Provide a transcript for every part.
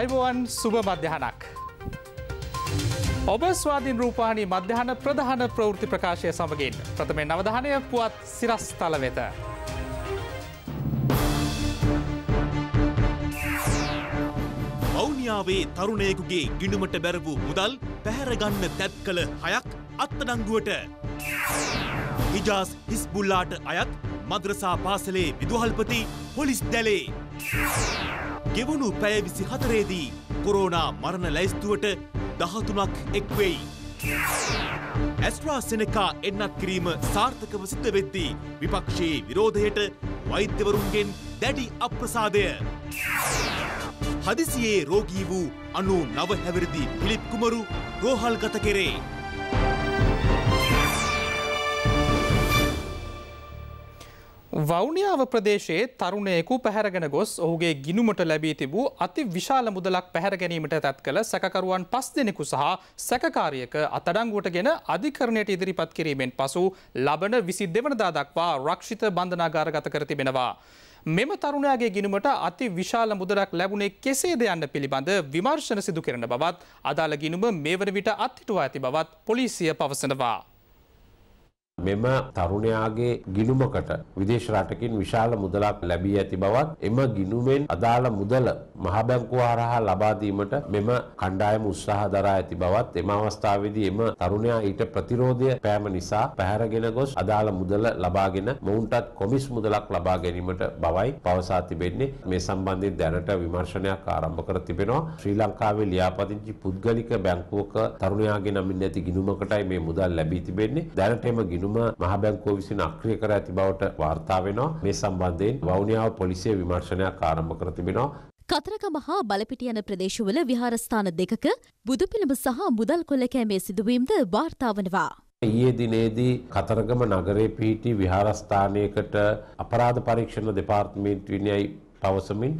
අයිබෝවන් සුභ මධ්‍යහනක්. ඔබ ස්වාධීන් රූපාණී මධ්‍යහන ප්‍රධාන ප්‍රවෘති ප්‍රකාශය සමගින් ප්‍රථමේ නවධානය පුවත් සිරස්ථල වෙත. මෞනියාවේ තරුණයකුගේ ගිඩුමට බැරවූ මුදල් පැහැරගන්න තැත් කළ හයක් අත්තඩංගුවට. හිජාස් හිස්බුල්ලාට අයත් මද්‍රසා පාසලේ විදුහල්පති පොලිස් දැලේ. ගෙවුණු පැය විසි හතරේදී කොරෝනා මරණ ලැයිස්තුවට දහතුනක් එක්වෙයි. ඇස්ට්‍රා සෙනකා එන්නත් කිරීම සාර්ථකව සිද්ධ වෙද්දී විපක්ෂයේ විරෝධයට වෛද්‍යවරුන්ගෙන් දැඩි අප්‍රසාදය. හදිසියේ රෝගී වූ අනු නව හැවිරිදි පිළිප් කුමරු රෝහල්ගත කෙරේ. වෞනියාව ප්‍රදේශයේ තරුණයෙකු පැහැරගෙන ගොස් ඔහුගේ ගිනුමට ලැබී තිබූ අති විශාල මුදලක් පැහැරගැනීමට තැත් කළ සැකකරුවන් පස් දෙනෙකු සහ සැකකාරියක අතඩංගුවට ගෙන අධිකරණයට ඉදිරිපත් කිරීමෙන් පසු ලබන විසි දෙවනදා දක්වා රක්ෂිත බන්ධනාගාරගත කර තිබෙනවා. මෙම තරුණයාගේ ගිනුමට අති විශාල මුදලක් ලැබුණේ කෙසේද යන්න පිළිබඳ විමර්ශන සිදු කරන බවත් අදාළ ගිනුම මේ වන විට අත්හිටුවා ඇති බවත් පොලිසිය පවසනවා. මෙම තරුණයාගේ ගිණුමකට විදේශ රටකින් විශාල මුදලක් ලැබී ඇති බවත් එම ගිණුමෙන් අදාළ මුදල මහ බැංකුව හරහා ලබා දීමට මෙම කණ්ඩායම උත්සාහ දරා ඇති බවත් එම අවස්ථාවේදී එම තරුණයා ඊට ප්‍රතිරෝධය පෑම නිසා පැහැරගෙන ගොස් අදාළ මුදල ලබාගෙන මොවුන්ටත් කොමිස් මුදලක් ලබා ගැනීමට බවයි පවසා තිබෙන්නේ මේ සම්බන්ධයෙන් දැනට විමර්ශනයක් ආරම්භ කර තිබෙනවා ශ්‍රී ලංකාවේ ලියාපදිංචි පුද්ගලික බැංකුවක තරුණයාගේ නමින් ඇති ගිණුමකටයි මේ මුදල් ලැබී තිබෙන්නේ දැනට එම ගිණුම තීරණ මහ බැංකුව විසින් අක්‍රිය කර ඇති බවට වාර්තා වෙනවා. මේ සම්බන්ධයෙන් වවුනියාව පොලිසිය විමර්ශනයක් ආරම්භ කර තිබෙනවා. කතරගම හා බලපිට යන ප්‍රදේශවල විහාරස්ථාන දෙකක බුදු පිළිම සහ මුදල් කොල්ල කෑමේ සිදුවීම්ද වාර්තාවනවා. ඊයේ දිනේදී කතරගම නගරේ පිහිටි විහාරස්ථානයකට අපරාධ පරීක්ෂණ දෙපාර්තමේන්තු විනයයි පවසමින්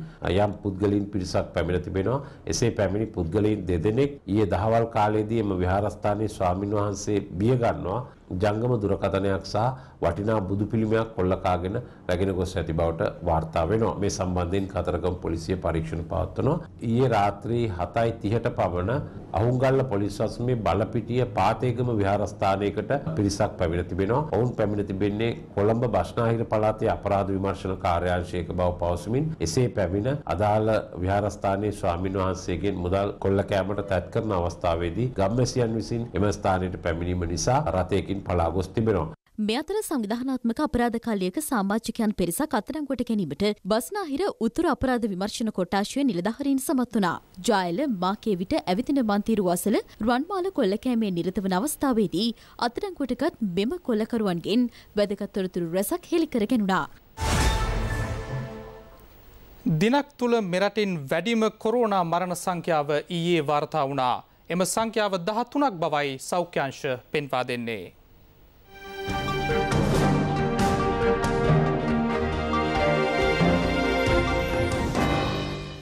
යම් පුද්ගලින් පිරිසක් පැමිණ තිබෙනවා. එසේ පැමිණි පුද්ගලයින් දෙදෙනෙක් ඊයේ දහවල් කාලයේදී එම විහාරස්ථානයේ ස්වාමින්වහන්සේ බිය ගන්නවා. ජංගම දුරකථනයක් සහ වටිනා බුදු පිළිමයක් කොල්ලකාගෙන රැගෙන ගොස් ඇති බවට වාර්තා වෙනවා. මේ සම්බන්ධයෙන් කතරගම පොලිසිය පරීක්ෂණ පවත්වනවා. ඊයේ රාත්‍රී 7:30ට පමණ අහුන්ගල්ල පොලිස් වස්මේ බලපිටිය පාතේගම විහාරස්ථානයකට පිරිසක් පැමිණ තිබෙනවා. ඔවුන් පැමිණ තිබෙන්නේ කොළඹ බස්නාහිර පළාතේ අපරාධ විමර්ශන කාර්යාංශයක බව පවසමින් එසේ පැමිණ අදාළ විහාරස්ථානයේ ස්වාමින්වහන්සේගෙන් මුදල් කොල්ල කෑමට තැත් කරන අවස්ථාවේදී ගම්වැසියන් විසින් එම ස්ථානයට පැමිණීම නිසා රථයකින් වලින් පලා ගොස් තිබෙනවා. මේ අතර සංවිධානාත්මක අපරාධකාලයක සාමාජිකයන් පිරිසක් අත්අඩංගුවට ගැනීමට බස්නාහිර උතුරු අපරාධ විමර්ශන කොට්ටාශයේ නිලධාරීන් සමත් වුණා. ජායල මාකේ විට ඇවිදින මන්තිරු අසල රන්මාල කොල්ලකෑමේ නිරත වන අවස්ථාවේදී අත්අඩංගුවටගත් මෙම කොල්ලකරුවන්ගෙන් වැදගත් තොරතුරු රැසක් හෙළි කර ගැනුණා. දිනක් තුල මෙරටින් වැඩිම කොරෝනා මරණ සංඛ්‍යාව ඊයේ වාර්තා වුණා. එම සංඛ්‍යාව 13ක් බවයි සෞඛ්‍යංශ පෙන්වා දෙන්නේ.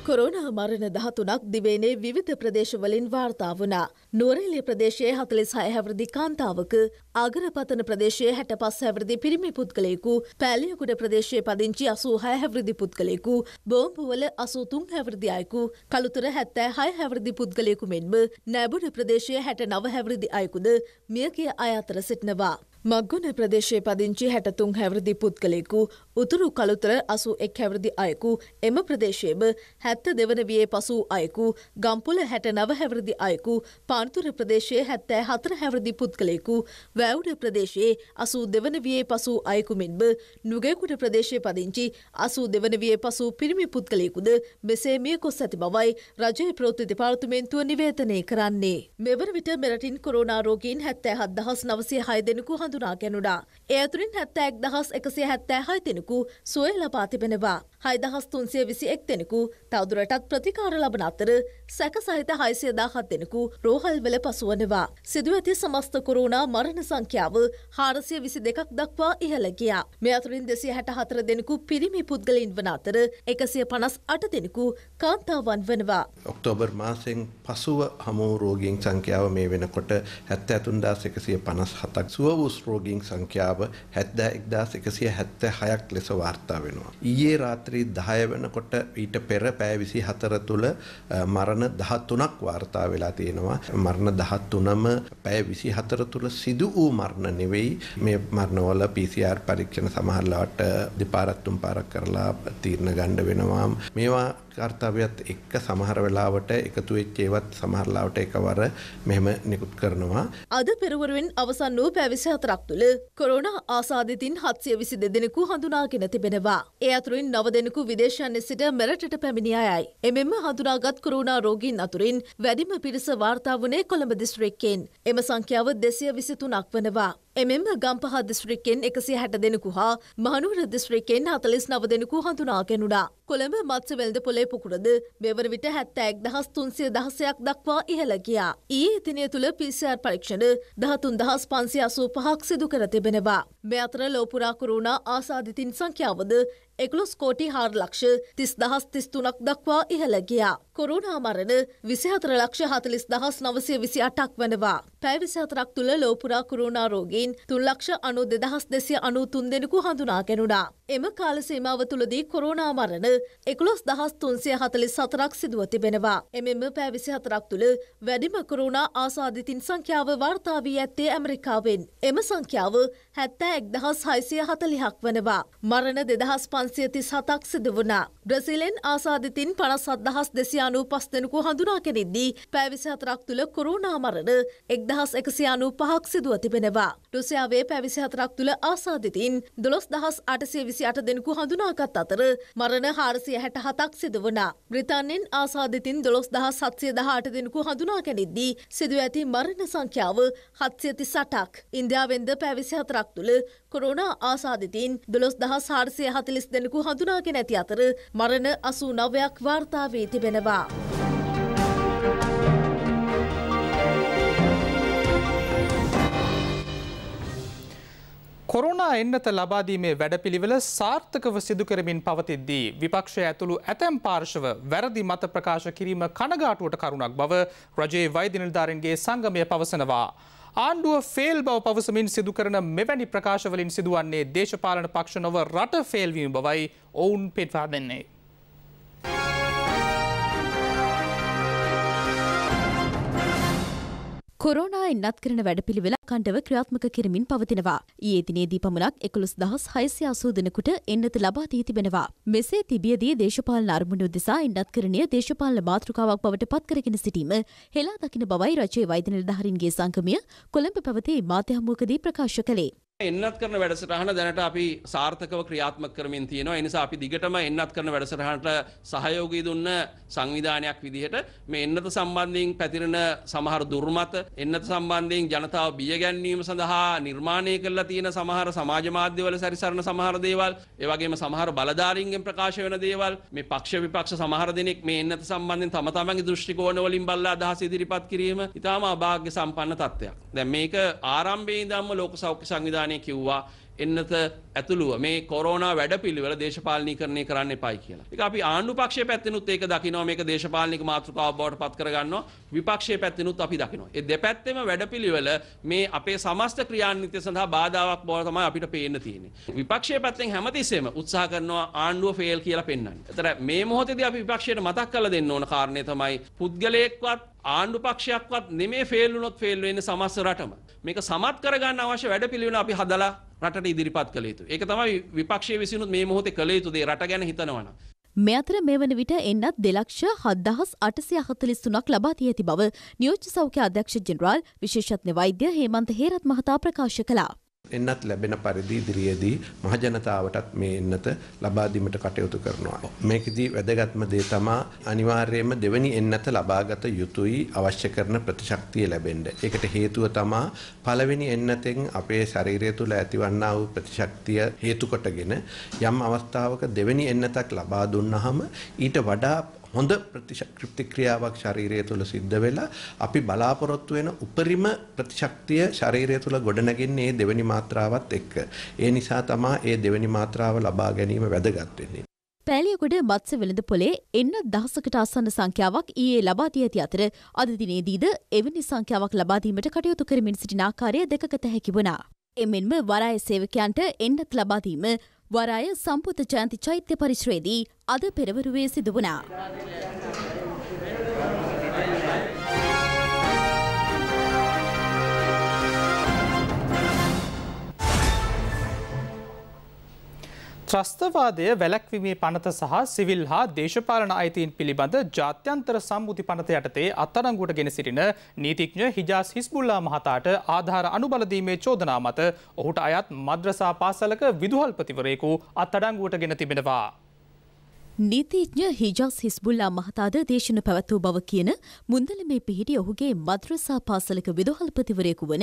කොරෝනා මරණ දහතුනක් දිවේනේ විවිධ ප්‍රදේශවලින් වාර්තා වනා. නුවරේලිය ප්‍රදේශයේ හතලිස් හය හැවරදි කාන්තාවක ආගරපතන ප්‍රදේශයේ හැට පස් හැවරදි පිරිමි පුද්ගලයෙකු පැලියකුඩ ප්‍රදේශයේ පදිංචි අසූ හය හැවරදි පුද්ගලයෙකු බෝම්පුවල අසූතුන් හැවරදි අයකු කළුතුර හැත්තෑ හය හැවරදි පුද්ගලයෙකු මෙන්ම නැබුඩ ප්‍රදේශයේ හැට නව හැවරදි අයකුද මියකිය අය අතර සිටනවා. මක්ගුණ ප්‍රදේශයේ පදිංචි හැටතුන් හැවරදි පුද්ගලෙකු උතුරු කළුතර අසු එක් හැවරදි අයකු එම ප්‍රදේශයේම හැත්ත දෙවන වයේ පසු අයකු ගම්පුල හැට නව හැවරදි අයකු පානතුර ප්‍රදේශයේ හැත්තෑ හතර හැවරදි පුද්ගලෙකු වැවුඩ ප්‍රදේශයේ අසු දෙවන වයේ පසු අයකු මෙන්ම නුගෙකුට ප්‍රදේශය පදිංචි අසු දෙවන වයේ පසු පිරිමි පුද්ගලයෙකුද මෙසේ මිය කොස් ඇති බවයි රජය ප්‍රෝති දෙපාර්තුමේන්තුව නිවේතනය කරන්නේ. මෙවර විට මෙරටින් කොරෝනාරෝගීන් හැත්තෑ හත් දහස් නවසේ හය දෙෙනෙකු හඳු හඳුනා ගැනුඩා. ඒ ඇතුරින් හැත්තෑක් දහස් එකසිය හැත්තෑ හයි දෙෙනෙකු සුවය ලබා තිබෙනවා. හයිදහස් තුන්සිය විසි එක් දෙෙනෙකු තවදුරටත් ප්‍රතිකාර ලබන අතර සැක සහිත හයිසිය දාහත් දෙෙනෙකු රෝහල්වල පසුවනවා. සිදුව ඇති සමස්ත කොරුණා මරණ සංඛ්‍යාව හාරසිය විසි දෙකක් දක්වා ඉහලගියා. මෙ අතුරින් දෙසිය හැට හතර දෙෙනෙකු පිරිමි පුද්ගලින් වන අතර එකසිය පනස් අට දෙෙනෙකු කාන්තාවන් වනවා. ඔක්තෝබර් මාසෙන් පසුව හමෝ රෝගීන් සංඛ්‍යාව මේ වෙනකොට හැත්ත ඇතුන්දාස එකසිය පනස් හතක් සුව වූ කොවිඩ් රෝගීන් සංඛ්‍යාව 71176ක් ලෙස වාර්තා වෙනවා. ඊයේ රාත්‍රී 10 වෙනකොට ඊට පෙර පැය 24 තුල මරණ 13ක් වාර්තා වෙලා තියෙනවා. මරණ 13ම පැය 24 තුල සිදු වූ මරණ නෙවෙයි. මේ මරණවල PCR පරීක්ෂණ සමහරලාට දෙපාරක් තුන් පාරක් කරලා තීරණ ගන්න වෙනවා. මේවා කර්තව්‍යත් එක්ක සමහර වෙලාවට එකතු වෙච්ච ඒවත් සමහරලාවට එකවර මෙහෙම නිකුත් කරනවා. අද පෙරවරුවෙන් අවසන් වූ පැය 24 හතරක් තුළ කොරෝණ ආසාධිතින් හත්සය විසි දෙදෙනෙකු හඳුනාගෙන තිබෙනවා. ඒ අතුරින් නව දෙනෙකු විදේශයන්ෙ සිට මෙරටට පැමිණි අයයි. එමෙම හඳුනාගත් කොරුණා රෝගීන් අතුරින් වැඩිම පිරිස වාර්තා වුණේ කොළඹ දිස්ත්‍රික්කෙන්. එම සංඛ්‍යාව දෙසය විසිතුනක් වනවා. එමෙන්ම ගම්පහ දිස්ත්‍රික්කෙන් එකසි හැට දෙනෙකු හා මනුවර දිස්ත්‍රික්කෙන් හතලිස් නව දෙනෙකු හඳුනාගෙනුඩා. කොළඹ මත්ස වෙළඳ පොලේ පුකුරද මෙවර විට හැත්තෑක් දහස් තුන්සිය දහසයක් දක්වා ඉහළ ගියා. ඒ ඉතිනය තුළ පිසිR පරීක්ෂණ දහතුන් දහස් පන්සි අසූ පහක් සිදු කර තිබෙනවා. මෙ අතර ලෝපුරාකුරුණා ආසාධිතින් සංඛ්‍යාවද එකොළොස් කෝටි හාර් ලක්ෂ තිස් දහස් තිස්තුනක් දක්වා ඉහළ ගියා. කොරුණා මරණ විසිහතර ලක්ෂ හතලිස් දහස් නවසය විසි අටක් වනවා. පැවිසාතරක් තුළ ලෝපුරා කුරුණා රෝගීන් තුන් ලක්ෂ අනු දෙදහස් දෙසිය අනු තුන් දෙෙනෙකු හඳුනා ගැනුඩා. එම කාලසීමාව තුළදී කොරෝනා මරණ එකොළොස් දහස් තුන්සිය හතලිස් සතරක් සිදුව තිබෙනවා. එමෙම පැවිසි හතරක් තුළ වැඩිම කොරුණා ආසාධිතින් සංඛ්‍යාව වාර්තාාවී ඇත්තේ ඇමරිකාවෙන්. එම සංඛ්‍යාව හැත්තෑ එක් දහස් හයිසිය හතලිහක් වනවා. මරණ දෙදහස් පන්සියති සතක් සිදුවනා. බ්‍රසිලෙන් ආසාධිතින් පනස් සදහස් දෙසියානූ පස්දෙනකු හඳුනා කෙනෙද්දී පැවිසි හතරක් තුළ කොරුණා මරණ එක් දහස් එකසියානූ පහක් සිදුව තිබෙනවා. රුසියාවේ පැවිසි හතරක් තුළ ආසාධිතින් දොළොස් දහස් අටසේ විසි හාරසි අට දෙනෙකු හඳුනාගත් අතර මරණ හාරසිය හැට හතක් සිද වනා. බ්‍රතාන්යෙන් ආසාධිතින් දොළොස් දහ සත්සය දහට දෙනෙකු හඳුනා කැනෙද්දී සිදුව ඇති මරණ සංඛ්‍යාව හත්සයති සටක්. ඉන්දියාවෙන්ද පැවිසි හතරක් තුළ කොරෝණ ආසාධිතින් දොළොස් දහ සාර්සය හතිලිස් දෙනෙකු හඳුනාගෙන ඇති අතර මරණ අසූ නවයක් වාර්තාාවේ තිබෙනවා. කොරුණා එන්නත ලබාදීමේ වැඩපිළිවෙල සාර්ථකව සිදුකරමින් පවතිද්දී විපක්ෂය ඇතුළු ඇතැම් පාර්ශව වැරදි මත ප්‍රකාශ කිරීම කනගාටුවට කරුණක් බව රජයේ වෛදිනිධාරන්ගේ සංගමය පවසනවා. ආණ්ඩුව ෆෙල් බව පවසමින් සිදුකරන මෙවැනි ප්‍රකාශවලින් සිදුවන්නේ දේශපාලන පක්ෂ නොව රට ෆෙල්වීම බවයි ඔවුන් පෙටවා දෙන්නේ. කොරෝනා එන්නත් කරන වැඩපිළිවෙල කණ්ඩව ක්‍රියාත්මක කරමින් පවතිනවා. ඊයේ දිනේදී පමණක් එකොළොස් දහස් හයසය අසූ දෙනෙකුට එන්නත ලබා දී තිබෙනවා. මෙසේ තිබියදී දේශපාලන අරමුණු දෙසා එන්නත් කරණය දේශපාලන මාතෘකාවක් බවට පත් කරගෙන සිටීම හෙලා දකින බවයි රජයේ වෛද්‍ය නිලධාරීන්ගේ සංගමය කොළඹ පැවති මාධ්‍ය හමුවකදී ප්‍රකාශ කළේ. එන්නත් කරන වැඩසටහන දැනට අපි සාර්ථකව ක්‍රියාත්මක කරමින් තියෙනවා ඒ නිසා අපි දිගටම එන්නත් කරන වැඩසටහනට සහයෝගී දුන්න සංවිධානයක් විදිහට මේ එන්නත සම්බන්ධයෙන් පැතිරෙන සමහර දුර්මත එන්නත සම්බන්ධයෙන් ජනතාව බිය ගැන්වීම සඳහා නිර්මාණය කරලා තියෙන සමහර සමාජ මාධ්‍යවල සැරිසරන සමහර දේවල් ඒ වගේම සමහර බලධාරීන්ගෙන් ප්‍රකාශ වෙන දේවල් මේ පක්ෂ විපක්ෂ සමහර දෙනෙක් මේ එන්නත සම්බන්ධයෙන් තම තමන්ගේ දෘෂ්ටි කෝණ වලින් බල්ලා අදහස් ඉදිරිපත් කිරීම ඊටාම අභාග්‍ය සම්පන්න තත්ත්වයක් දැන් මේක ආරම්භයේ ඉඳන්ම ලෝක සෞඛ්‍ය සංවිධානය ने क्यों हुआ එන්නත ඇතුළුව මේ කොරෝන වැඩපිළිවෙල දේශපාලනීකරණය කරන්න එපයි කියලා. ඒක අපි ආණ්ඩු පක්ෂයේ පැත්තෙනුත් ඒක දකිනවා මේක දේශපාලනික මාතෘකාවක් බවට පත් කරගන්නවා. විපක්ෂයේ පැත්තෙනුත් අපි දකිනවා. ඒ දෙපැත්තෙම වැඩපිළිවෙල මේ අපේ සමස්ත ක්‍රියාන්විතය සඳහා බාධාවක් බව තමයි අපිට පේන්න තියෙන්නේ. විපක්ෂයේ පැත්තෙන් හැමතිස්සෙම උත්සාහ කරනවා ආණ්ඩුව ෆේල් කියලා පෙන්වන්න. ඒතර මේ මොහොතේදී අපි විපක්ෂයට මතක් කරලා දෙන්න ඕන කාරණේ තමයි පුද්ගලයෙක්වත් ආණ්ඩු පක්ෂයක්වත් නෙමේ ෆේල් වුණොත් ෆේල් වෙන්නේ සමස්ත රටම. මේක සමත් කරගන්න අවශ්‍ය වැඩපිළිවෙල අපි හදලා රටට ඉදිරිපත් කළ යුතු. ඒක තමයි විපක්ෂයේ විසිනුත් මේ මොහොතේ කළ යුතු දේ රට ගැන හිතනවා නම්. මේ අතර මෙවන විට එන්නත් දෙලක්ෂ 7843ක් ලබා දී ඇති බව නියෝජ්‍ය සෞඛ්‍ය අධ්‍යක්ෂ ජෙනරාල් විශේෂඥ වෛද්‍ය හේමන්ත හේරත් මහතා ප්‍රකාශ කළා. එන්නත් ලැබෙන පරිදි ඉදිරියේදී මහජනතාවටත් මේ එන්නත ලබා දීමට කටයුතු කරනවා. මේකෙදී වැදගත්ම දේ තමා අනිවාර්යයෙන්ම දෙවැනි එන්නත ලබාගත යුතුයි අවශ්‍ය කරන ප්‍රතිශක්තිය ලැබෙන්න. ඒකට හේතුව තමා පළවෙනි එන්නතෙන් අපේ ශරීරය තුළ ඇතිවන්නා වූ ප්‍රතිශක්තිය හේතු කොටගෙන යම් අවස්ථාවක දෙවැනි එන්නතක් ලබා දුන්නාම ඊට වඩා හොඳ ප්‍රතිශක්තික්‍රියාවක් ශරීරය තුළ සිද්ධ වෙලා අපි බලාපොරොත්තු වෙන උපරිම ප්‍රතිශක්තිය ශරීරය තුළ ගොඩනගන්නේ මේ දෙවෙනි මාත්‍රාවත් එක්ක. ඒ නිසා තමා ඒ දෙවෙනි මාත්‍රාව ලබා ගැනීම වැදගත් වෙන්නේ. පෑලියගොඩ මත්ස්‍ය වෙළඳ පොලේ එන්න දහසකට ආසන්න සංඛ්‍යාවක් ඊයේ ලබා දී ඇති අතර අද දිනේදීද එවැනි සංඛ්‍යාවක් ලබා දීමට කටයුතු කරමින් සිටින ආකාරය දැකගත හැකි වුණා. එමෙන්ම වරාය සේවකයන්ට එන්නත් ලබා දීම වරාය සම්පුත ජයන්ති චෛත්‍ය පරිශ්‍රයේදී අද පෙරවරුවේ සිදුවනා. ත්‍රස්තවාදය වැලැක්විමේ පනත සහ සිවිල් හා දේශපාලන අයිතීන් පිළිබඳ ජාත්‍යන්තර සම්මුති පනත යටතේ අත්තරංගුවට ගෙන සිටින නීතිඥ හිජාස් හිස්බුල්ලා මහතාට ආධාර අනුබලදීමේ චෝදනා මත ඔහුට අයත් මද්‍රසා පාසලක විදුහල්පතිවරයෙකු අත්අඩංගුවට ගෙන තිබෙනවා. නීතිඥ හිජස් හිස්බුල්ලා මහතාද දේශන පැවැත්වූ බව කියන මුන්දල මේ පිහිටි ඔහුගේ මද්‍රසා පාසලක විදහල්පතිවරයෙකු වන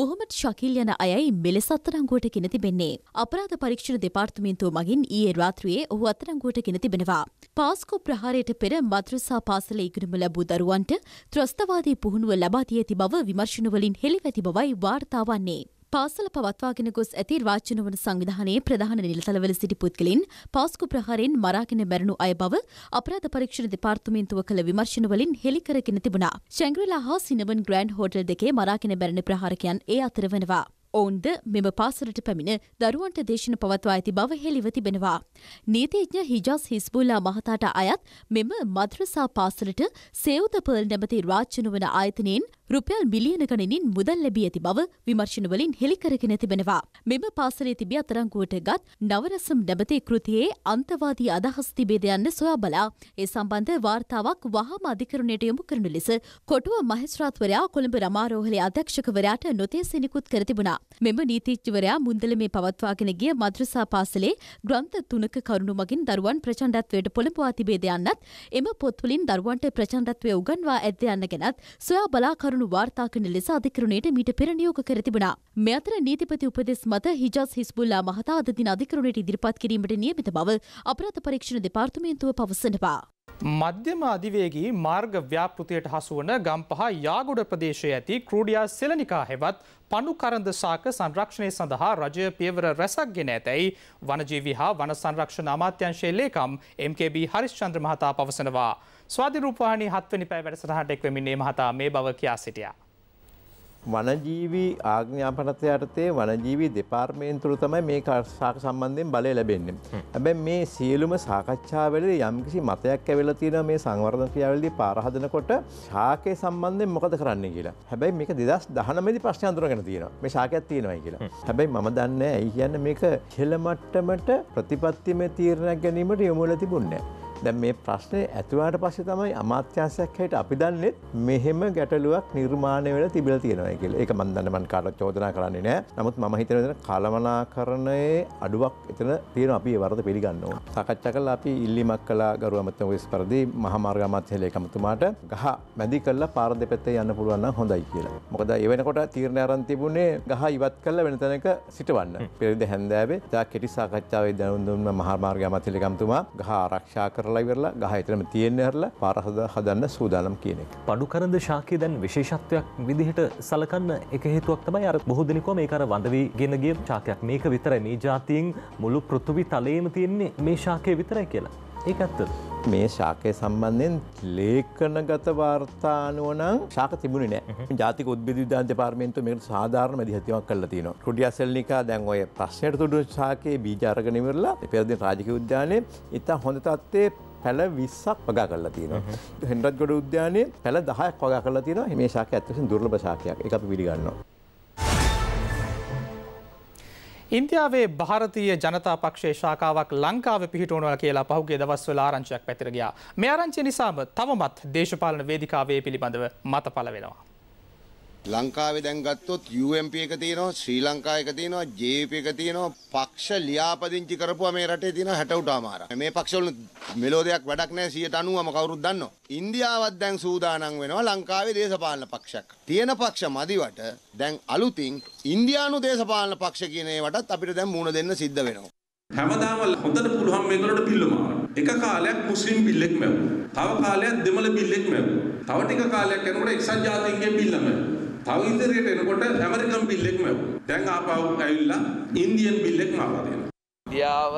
මොහොමට ශකිල් යන අයයි මෙලෙස අත්තරංගුවට ගෙන තිබෙන්නේ. අපරාධ පරීක්ෂණ දෙපාර්තමේන්තුව මගින් ඊයේ රාත්‍රියයේ ඔහු අත්තරංගුවට ගෙන තිබෙනවා. පාස්කෝ ප්‍රහාරයට පෙර මද්‍රසා පාසල ඉගෙනුම ලැබූ දරුවන්ට ත්‍රස්තවාදී පුහුණුව ලබා දී ඇති බව විමර්ශනවලින් හෙළිවැති බවයි වාර්තාවන්නේ. පාසල පවත්වාගෙන ගොස් ඇති රාජ්‍ය නොවන සංවිධානයේ ප්‍රධාන නිලතලවල සිටි පුද්ගලින් පාස්කු ප්‍රහාරයෙන් මරාගෙන බැරණු අය බව අපරාධ පරීක්ෂණ දෙපාර්තමේන්තුව කළ විමර්ශනවලින් හෙළි කරගෙන තිබුණා. ශැංග්‍රිලා හා සිනවන් ග්‍රෑන්ඩ් හෝටල් දෙකේ මරාගෙන බැරණ ප්‍රහාරකයන් ඒ අතර වෙනවා. ඔවුන්ද මෙම පාසලට පැමිණ දරුවන්ට දේශන පවත්වා ඇති බව හෙළිව තිබෙනවා. නීතිඥ හිජාස් හිස්බුල්ලා මහතාට අයත් මෙම මද්‍රසා පාසලට සේව්ද පර්ල් නැමති රාජ්‍ය නොවන ආයතනයෙන් රුපියල් බිලියන ගණනින් මුදල් ලැබී ඇති බව විමර්ශනවලින් හෙළිකරගෙන තිබෙනවා. මෙම පාසලේ තිබි අතරංගුවට ගත් නවරසම් නැබතේ කෘතියේ අන්තවාදී අදහස් තිබේද යන්න සොයා බලා ඒ සම්බන්ධ වාර්තාවක් වහාම අධිකරණයට යොමු කරනු ලෙස කොටුව මහස්රාත්වරයා කොළඹ රමාරෝහලේ අධ්‍යක්ෂකවරයාට නොතේ සෙනෙකුත් කර තිබුණා. මෙම නීතිච්චවරයා මුන්දලමේ පවත්වාගෙන ගිය මද්‍රසා පාසලේ ග්‍රන්ථ තුනක කරුණු මගින් දරුවන් ප්‍රචණ්ඩත්වයට පොළඹවා තිබේද යන්නත් එම පොත්වලින් දරුවන්ට ප්‍රචණ්ඩත්වය උගන්වා ඇද්ද යන්න ගැනත් සොයා බලා කරු කරුණු වාර්තාකන ලෙස අධිකරණයට මීට පෙර නියෝග කර තිබුණා. මේ අතර නීතිපති උපදෙස් මත හිජාස් හිස්බුල්ලා මහතා අද දින අධිකරණයට ඉදිරිපත් කිරීමට නියමිත බව අපරාධ පරීක්ෂණ දෙපාර්තමේන්තුව පවසනවා. මධ්‍යම අධිවේගී මාර්ග ව්‍යාපෘතියට හසුවන ගම්පහ යාගොඩ ප්‍රදේශය ඇති කෘඩියා සෙලනිකා හෙවත් පණු කරද සාක සංරක්ෂණය සඳහා රජය පියවර රැසක් ගෙන ඇතැයි වනජීවි හා වන සංරක්ෂණ අමාත්‍යංශයේ ලේකම් MKB හරිස්චන්ද්‍ර මහතා පවසනවා. ස්වාධිරූපවාහිනී හත්වනි පැය වැඩසටහනට එක්වෙමින්නේ මහතා මේ බව කියා සිටියා. වනජීවී ආග්ඥාපනත යටතේ වනජීවී දෙපාර්මේන්තුරු තමයි මේ සාක සම්බන්ධයෙන් බලය ලැබෙන්නේ. ඇබැ මේ සියලුම සාකච්ඡාවල යම්කිසි මතයක් ඇවෙල තියෙන මේ සංවර්ධන ක්‍රියාවලදී පාරහදනකොට ශාකය සම්බන්ධයෙන් මොකද කරන්න කියලා. හැබැයි මේක දෙදස් දහනමදි ප්‍රශ්නයන්තුරගෙන තියෙන මේ ශාකයක් තියෙනවයි කියලා. හැබැයි මම දන්න ඇයි කියන්න මේක හෙළමට්ටමට ප්‍රතිපත්තිම තීරණක් ගැනීමට යොමුල තිබුන්නේ. දැ මේ ප්‍රශ්නය ඇතුවාට පස්සේ තමයි අමාත්‍යන්සයක් හයට අපි දන්නෙත් මෙහෙම ගැටලුවක් නිර්මාණය වෙල තිබිල තියෙනයකල් එක මන්දන්නමන් කාර චෝදනා කරන්නේ නෑ නමුත් ම හිතන කලමනා කරණයේ අඩුවක් එතන තියෙන අපි වරද පිළිගන්නවා. සකච්ච කල අපි ඉල්ලිමක් කලා ගරුවමත වෙස් පරදි මහමාර්ගමත්හලේ එකමතුමාට ගහ මැදි කල්ලා පාර දෙපැත්තේ යන්න පුළුවන්න හොඳයි කියලා. මොකද එවෙනකොට තීරණ අරන් තිබුණේ ගහ ඉවත් කල්ල වෙනතනක සිටවන්න පෙරිද හැන්දෑබේ තා කෙටි සාකච්ඡාවේ දැනුන්දුන්න මහමාර්ගමත්හලිකම්තුමා ගහ ආරක්ෂා කරලා හරලා ඉවරලා ගහ එතරම තියෙන්නේ හරලා පාර හදන්න සූදානම් කියන එක. පඩුකරන්ද ශාකය දැන් විශේෂත්වයක් විදිහට සලකන්න එක හේතුවක් තමයි අර බොහෝ දෙනෙකෝ මේක අර වඳවී ගෙන ගිය ශාකයක් මේක විතරයි මේ ජාතියෙන් මුළු පෘථිවි තලයේම තියෙන්නේ මේ ශාකය විතරයි කියලා. ඒක ඇත්තද? මේ ශාකය සම්බන්ධයෙන් ලේඛනගත වාර්තා අනුව නම් ශාක තිබුණේ නැහැ. ජාතික උද්භිද විද්‍යාන්ත දෙපාර්තමේන්තුව මේකට සාධාරණ මැදිහත්වීමක් කළා තියෙනවා. කුඩියසෙල්නිකා දැන් ඔය ප්‍රශ්නයට තුඩු ශාකයේ බීජ අරගෙන ඉවරලා පෙරදින රාජකීය උද්‍යානයේ ඉතා හොඳ තත්ත්වයේ පැල විස්සක් වගා කරලා තියෙනවා. හෙන්රත් ගොඩ උද්‍යානයේ පැල 10ක් වගා කරලා තියෙනවා. මේ ශාකය ඇත්තටම දුර්ලභ ශාකයක්. ඒක අපි පිළිගන්නවා. ඉන්දියාවේ භාරතීය ජනතා පක්ෂේ ශාකාවක් ලංකාව පිහිටුවනවා කියලා පහුගේ දවස්වල ආරංචියක් පැතිර ගියා. මේ ආරංචිය නිසාම තවමත් දේශපාලන වේදිකාවේ පිළිබඳව මත පළ වෙනවා. ලංකාවේ දැන් ගත්තොත් UMP එක තියෙනවා ශ්‍රී ලංකා එක තියෙනවා JP එක තියෙනවා පක්ෂ ලියාපදිංචි කරපුවා මේ රටේ තියෙන 60 උටාමාරක් මේ පක්ෂවල මෙලෝ දෙයක් වැඩක් නැහැ 90ම කවුරුත් දන්නවා ඉන්දියාවත් දැන් සූදානම් වෙනවා ලංකාවේ දේශපාලන පක්ෂයක් තියෙන පක්ෂ මදිවට දැන් අලුතින් ඉන්දියානු දේශපාලන පක්ෂ කියන ඒවටත් අපිට දැන් මූණ දෙන්න සිද්ධ වෙනවා හැමදාම හොඳට පුළුවන් මේගොල්ලන්ට පිල්ල මාරන එක කාලයක් මුස්ලිම් බිල්ලෙක් මැව්වා තව කාලයක් දෙමළ බිල්ලෙක් මැව්වා තව ටික කාලයක් යනකොට එක්සත් ජාතීන්ගේ බිල්ලම තව ඉදිරියට එනකොට ඇමරිකන් බිල් එකම දැන් ආපහු ඇවිල්ලා ඉන්දියන් බිල් එකම ආවා දෙනවා. ඉන්දියාව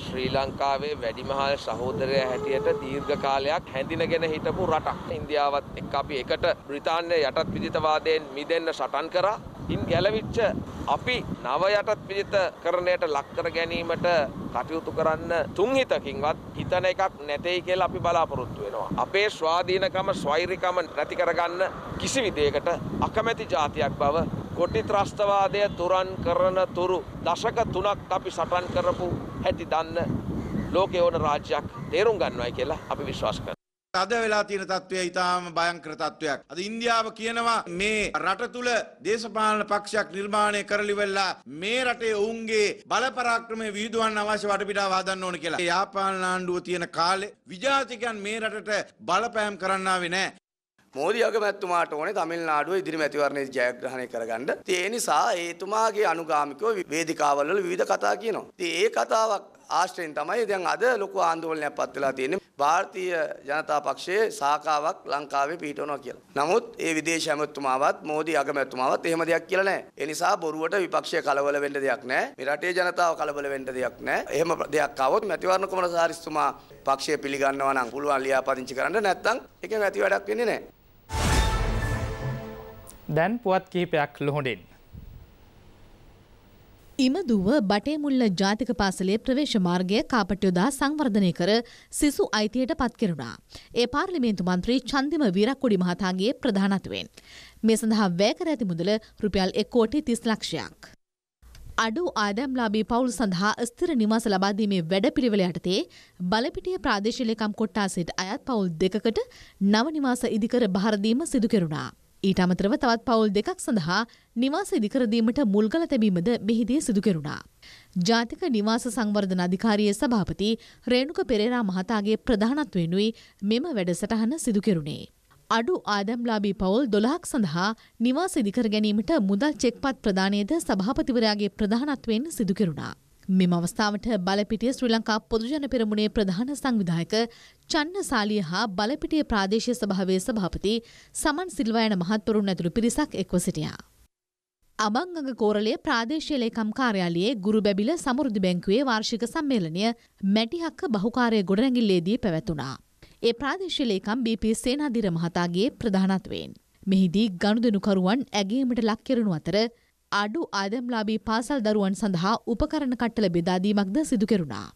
ශ්‍රී ලංකාවේ වැඩිමහල් සහෝදරය හැටියට දීර්ඝ කාලයක් හැඳිනගෙන හිටපු රටක්. ඉන්දියාවත් එක්ක අපි එකට බ්‍රිතාන්‍ය යටත් විජිතවාදයෙන් මිදෙන්න සටන් කරා. ඉන් ගැලවිච්ච අපි නව යටත් පිරිත කරණයට ලක්කර ගැනීමට කටයුතු කරන්න තුන්හිතකින්වත් හිතන එකක් නැtei කියලා අපි බලාපොරොත්තු වෙනවා. අපේ ස්වාධීනකම ස්වෛරිකම නැති කරගන්න කිසි විදියකට අකමැති જાතියක් බව කොටි ත්‍රස්තවාදය තුරන් කරන තුරු දශක තුනක් අපි සටන් කරපු හැටි දන්න ලෝකේ ඕන රාජ්‍යයක් තේරුම් ගන්නවයි කියලා අපි විශ්වාස කරනවා. අද වෙලා තියෙන තත්ත්වය ඉතාම භයංකර තත්ත්වයක්. අද ඉන්දියාව කියනවා මේ රට තුල දේශපාලන පක්ෂයක් නිර්මාණය කරලිවෙලා මේ රටේ ඔවුන්ගේ බලපරාක්‍රමය විහිදුවන්න අවශ්‍ය වටපිටාව හදන්න ඕන කියලා. යාපාලන ආණ්ඩුව තියෙන කාලේ විජාතිකයන් මේ රටට බලපෑම් කරන්න ආවේ නැහැ. මෝදී අගමැතිතුමාට ඕනේ තමිල්නාඩුව ඉදිරි මැතිවරණයේ ජයග්‍රහණය කරගන්න. ඒ නිසා ඒතුමාගේ අනුගාමිකව වේදිකාවල් වල විවිධ කතා කියනවා. ඉතින් ඒ කතාවක් ආශ්‍රයෙන් තමයි දැන් අද ලොකු ආන්දෝලනයක් පත් වෙලා තියෙන්නේ. ಭಾರತೀಯ ජනතා පක්ෂයේ සාකාවක් ලංකාවේ පිටවනවා කියලා. නමුත් ඒ විදේශ ඇමතුමාවත් මෝදි අගමැතුමාවත් එහෙම දෙයක් කියලා නැහැ. ඒ නිසා බොරුවට විපක්ෂය කලබල වෙන්න දෙයක් නැහැ. මේ රටේ ජනතාව කලබල වෙන්න දෙයක් නැහැ. එහෙම දෙයක් ආවොත් මැතිවරණ කුමරසාරිස්තුමා පක්ෂය පිළිගන්නවා නම් පුළුවන් ලියාපදිංචි කරන්න නැත්නම් ඒකෙන් ඇති වැඩක් වෙන්නේ නැහැ. දැන් පුවත් කිහිපයක් ලොහොඩින් හිමදුව බටේමුල්ල ජාතික පාසලේ ප්‍රවේශ මාර්ගය කාපට යොදා සංවර්ධනය කර සිසු අයිතියට පත් කෙරුණා. ඒ පාර්ලිමේන්තු මන්ත්‍රී චන්දිම වීරක්කොඩි මහතාගේ ප්‍රධානත්වයෙන්. මේ සඳහා වැය කර ඇති මුදල රුපියල් 1 කෝටි 30 ලක්ෂයක්. අඩු ආදම්ලාබී පවුල් සඳහා ස්ථිර නිවාස ලබා දීමේ වැඩපිළිවෙල යටතේ බලපිටිය ප්‍රාදේශීය ලේකම් කොට්ටාසයට අයත් පවුල් දෙකකට නව නිවාස ඉදිකර භාර දීම සිදු කෙරුණා. ඊට අමතරව තවත් පවුල් දෙකක් සඳහා නිවාස ඉදිකරදීමට මුල්ගල තැබීමද මෙහිදී සිදු කෙරුණා. ජාතික නිවාස සංවර්ධන අධිකාරියේ සභාපති රේණුක පෙරේරා මහතාගේ ප්‍රධානත්වෙනුයි මෙම වැඩසටහන සිදු කෙරුණේ. අඩු ආදම්ලාබී පවුල් දොළහක් සඳහා නිවාස ඉදිකර ගැනීමට මුදල් චෙක්පත් ප්‍රදානයද සභාපතිවරයාගේ ප්‍රධානත්වයෙන් සිදුකෙරුණා. මෙම අවස්ථාවට බලපිටිය ශ්‍රී ලංකා පොදුජන පෙරමුණේ ප්‍රධාන සංවිධායක චන්නසාලිය හා බලපිටිය ප්‍රාදේශීය සභාවේ සභාපති සමන් සිල්වා යන මහත්වරුන් ඇතුළු පිරිසක් එක්ව සිටියා. අභංගඟ කෝරළේ ප්‍රාදේශීය ලේකම් කාර්යාලයේ ගුරු බැබිල සමෘද්ධි බැංකුවේ වාර්ෂික සම්මේලනය මැටිහක්ක බහුකාර්ය ගොඩනැගිල්ලේදී පැවැතුණා. ඒ ප්‍රාදේශීය ලේකම් බීපී සේනාධිර මහතාගේ ප්‍රධානත්වයෙන් මෙහිදී ගනුදෙනුකරුවන් ඇගීමට ලක් කෙරුණු අතර අඩු ආදම්ලාබී පාසල් දරුවන් සඳහා උපකරණ කට්ටල බෙදාදීමක්ද සිදු කෙරුණා.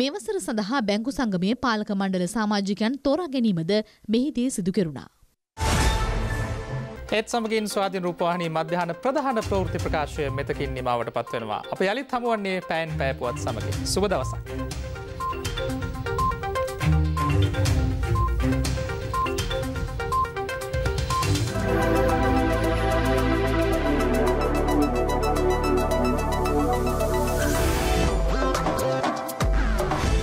මෙවසර සඳහා බැංකු සංගමයේ පාලක මණ්ඩල සාමාජිකයන් තෝරා ගැනීමද මෙහිදී සිදු කෙරුණා. ඒත් සමගින් ස්වාධීන රූපවාහිනී මධ්‍යහන ප්‍රධාන ප්‍රවෘත්ති ප්‍රකාශය මෙතකින් නිමාවට පත්වෙනවා. අප යළිත් හමුවන්නේ පෑන් පෑපුවත් සමගින් සුබ දවසක්.